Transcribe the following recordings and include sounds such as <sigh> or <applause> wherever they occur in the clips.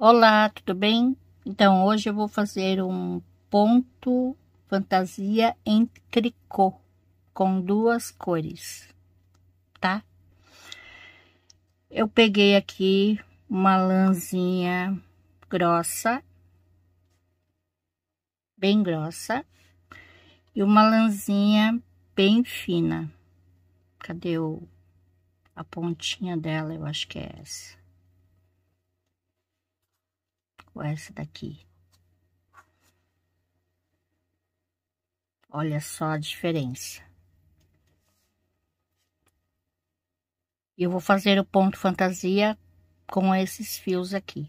Olá, tudo bem? Então, hoje eu vou fazer um ponto fantasia em tricô com duas cores, tá? Eu peguei aqui uma lãzinha grossa, bem grossa, e uma lãzinha bem fina. Cadê o, a pontinha dela? Eu acho que é essa com essa daqui? Olha só a diferença. Eu vou fazer o ponto fantasia com esses fios aqui,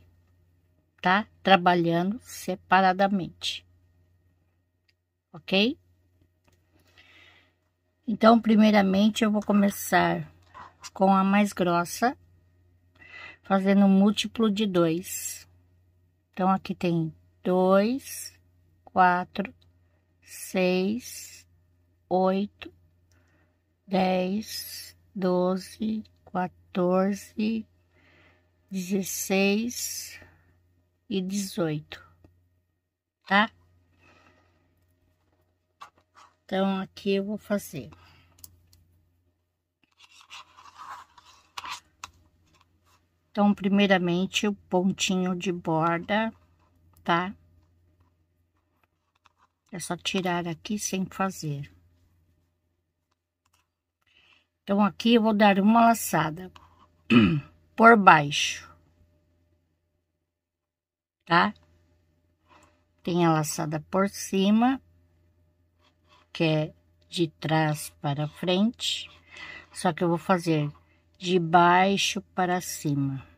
tá? Trabalhando separadamente, ok? Então, primeiramente, eu vou começar com a mais grossa, fazendo um múltiplo de dois. Então, aqui tem dois, quatro, seis, oito, dez, doze, quatorze, dezesseis e dezoito, tá? Então, aqui eu vou fazer. Então, primeiramente, o pontinho de borda, tá? É só tirar aqui sem fazer. Então, aqui eu vou dar uma laçada <clears throat> por baixo, tá? Tem a laçada por cima, que é de trás para frente, só que eu vou fazer de baixo para cima.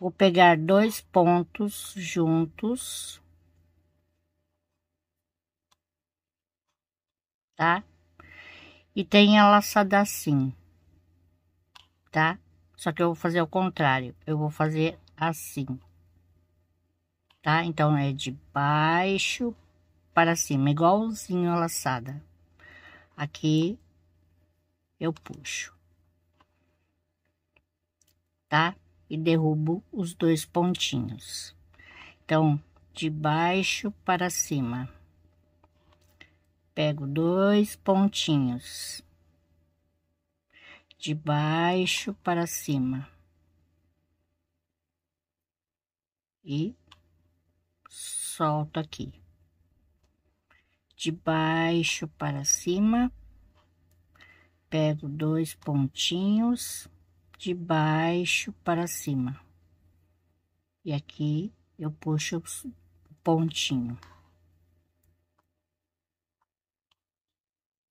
Vou pegar dois pontos juntos. Tá? E tem a laçada assim. Tá? Só que eu vou fazer o contrário. Eu vou fazer assim. Tá? Então, é de baixo para cima, igualzinho a laçada. Aqui, eu puxo. Tá? e derrubo os dois pontinhos. Então, de baixo para cima. Pego dois pontinhos. De baixo para cima. E solto aqui. De baixo para cima. Pego dois pontinhos de baixo para cima. E aqui eu puxo o pontinho.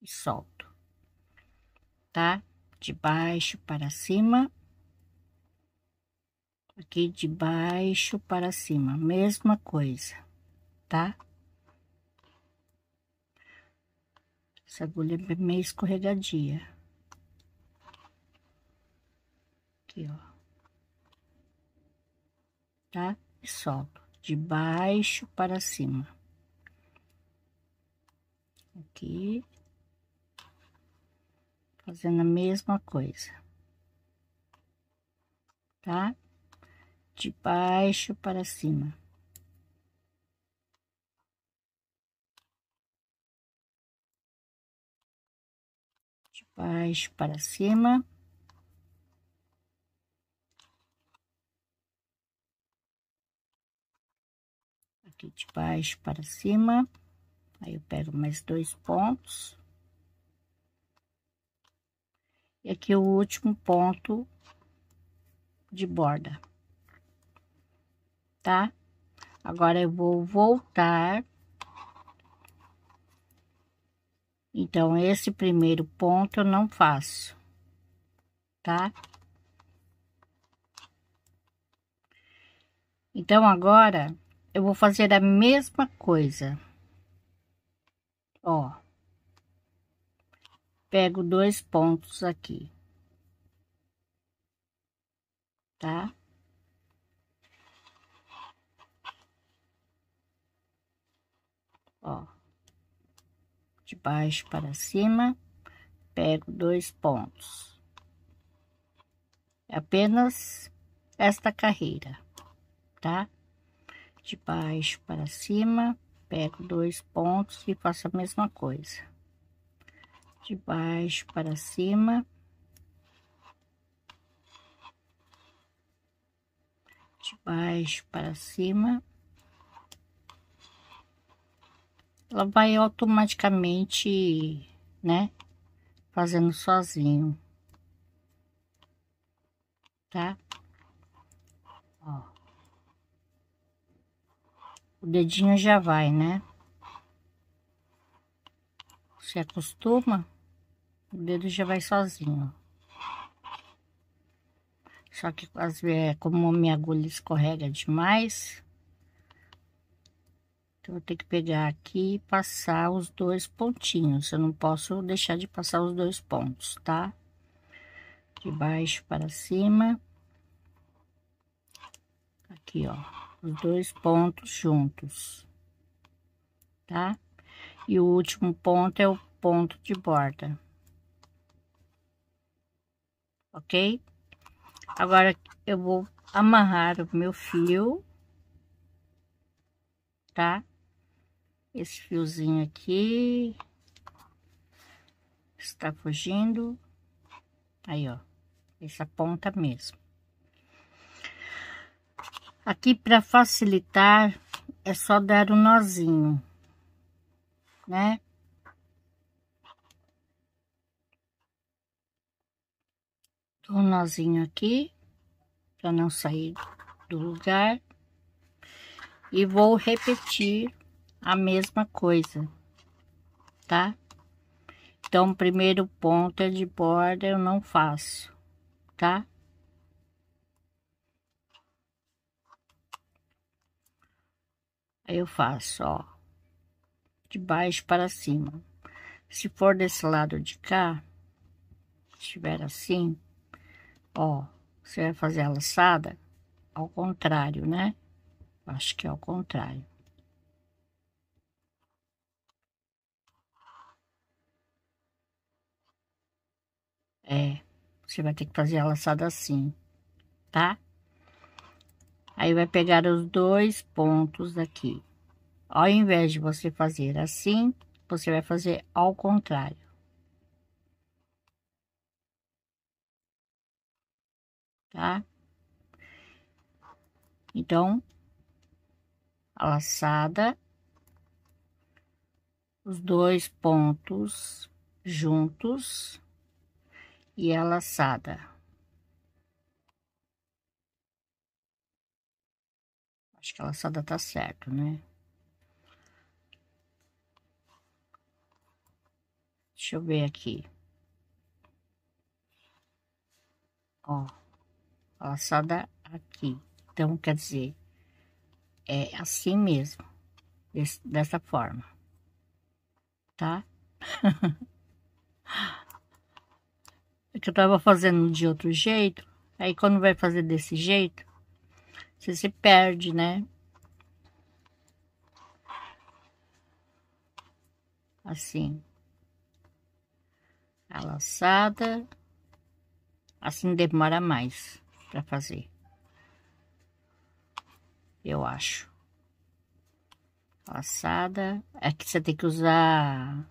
E solto. Tá? De baixo para cima. Aqui de baixo para cima, mesma coisa, tá? Essa agulha é meio escorregadia. aqui, ó. Tá? E solto de baixo para cima. Aqui. Fazendo a mesma coisa. Tá? De baixo para cima. De baixo para cima. aqui de baixo para cima. Aí, eu pego mais dois pontos. E aqui é o último ponto de borda. Tá? Agora, eu vou voltar. Então, esse primeiro ponto eu não faço, tá? Então, agora, eu vou fazer a mesma coisa. Ó. Pego dois pontos aqui. Tá? Ó. De baixo para cima, pego dois pontos. É apenas esta carreira, tá? de baixo para cima, pego dois pontos e faço a mesma coisa. De baixo para cima. De baixo para cima. Ela vai automaticamente, né, fazendo sozinho. Tá? O dedinho já vai, né? Se acostuma, o dedo já vai sozinho. Só que às vezes, é, como minha agulha escorrega demais, então eu tenho que pegar aqui e passar os dois pontinhos. Eu não posso deixar de passar os dois pontos, tá? De baixo para cima. Aqui, ó os dois pontos juntos, tá? E o último ponto é o ponto de borda. Ok? Agora, eu vou amarrar o meu fio, tá? Esse fiozinho aqui está fugindo. Aí, ó, essa ponta mesmo. Aqui, para facilitar, é só dar um nozinho, né? Dou um nozinho aqui, para não sair do lugar. E vou repetir a mesma coisa, tá? Então, o primeiro ponto é de borda, eu não faço, tá? Aí eu faço, ó, de baixo para cima. Se for desse lado de cá, estiver assim, ó, você vai fazer a laçada ao contrário, né? Acho que é ao contrário. É, você vai ter que fazer a laçada assim, tá? Aí, vai pegar os dois pontos aqui. Ao invés de você fazer assim, você vai fazer ao contrário. Tá? Então, a laçada, os dois pontos juntos e a laçada. acho que a laçada tá certo, né? Deixa eu ver aqui. Ó, a laçada aqui. Então, quer dizer, é assim mesmo, desse, dessa forma, tá? <laughs> é que eu tava fazendo de outro jeito, aí quando vai fazer desse jeito, você se perde, né? Assim. A laçada. Assim demora mais para fazer. Eu acho. Laçada. É que você tem que usar.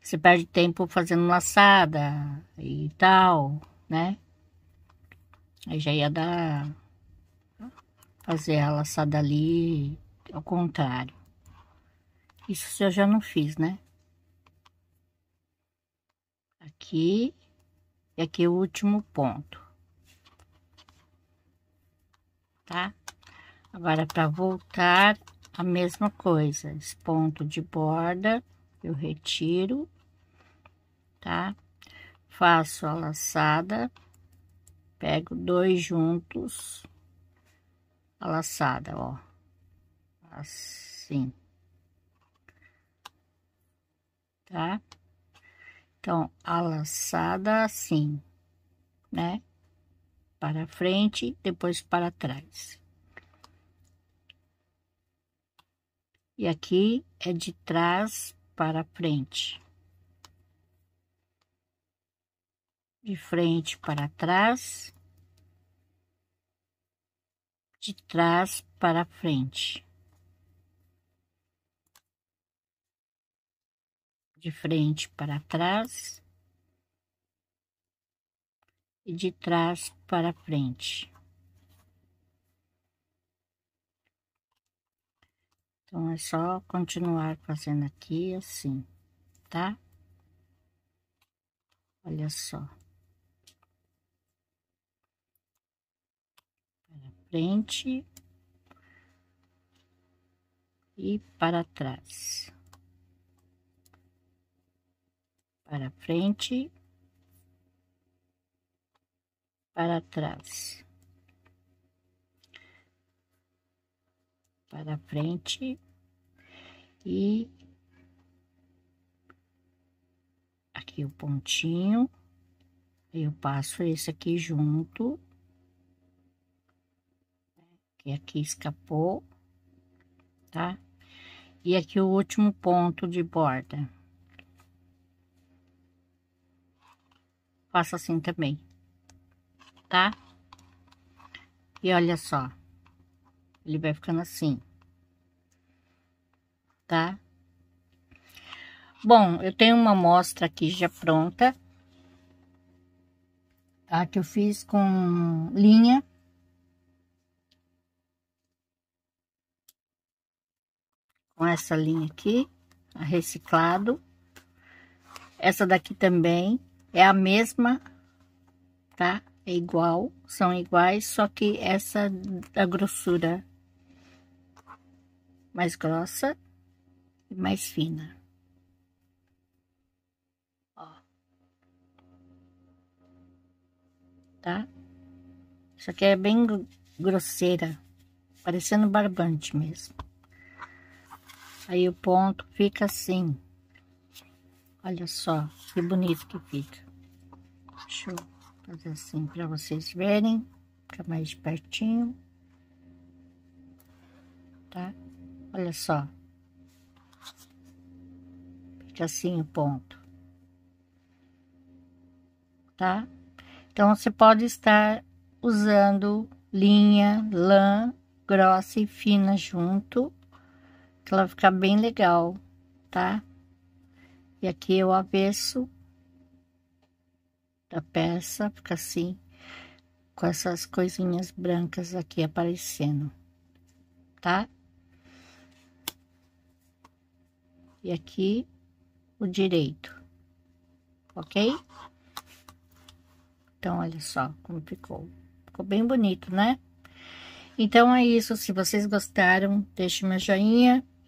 Você perde tempo fazendo laçada e tal, né? Aí já ia dar fazer a laçada ali ao contrário. Isso eu já não fiz, né? Aqui, e aqui é o último ponto. Tá? Agora, para voltar, a mesma coisa. Esse ponto de borda, eu retiro, tá? Faço a laçada, pego dois juntos a laçada, ó. Assim. Tá? Então, a laçada assim, né? Para frente, depois para trás. E aqui é de trás para frente. De frente para trás de trás para frente. De frente para trás e de trás para frente. Então, é só continuar fazendo aqui assim, tá? Olha só. frente e para trás. Para frente, para trás. Para frente e aqui o pontinho, eu passo esse aqui junto aqui escapou, tá? E aqui o último ponto de borda. Faço assim também, tá? E olha só, ele vai ficando assim, tá? Bom, eu tenho uma amostra aqui já pronta, tá? Que eu fiz com linha com essa linha aqui, reciclado. Essa daqui também é a mesma, tá? É igual, são iguais, só que essa da grossura mais grossa e mais fina. Ó. Tá? Isso aqui é bem grosseira, parecendo barbante mesmo. Aí o ponto fica assim. Olha só que bonito que fica. Deixa eu fazer assim para vocês verem. Fica mais pertinho. Tá? Olha só. Fica assim o ponto. Tá? Então, você pode estar usando linha, lã grossa e fina junto que ela fica bem legal, tá? E aqui eu avesso da peça, fica assim, com essas coisinhas brancas aqui aparecendo, tá? E aqui o direito, ok? Então, olha só como ficou. Ficou bem bonito, né? Então, é isso. Se vocês gostaram, deixe meu joinha,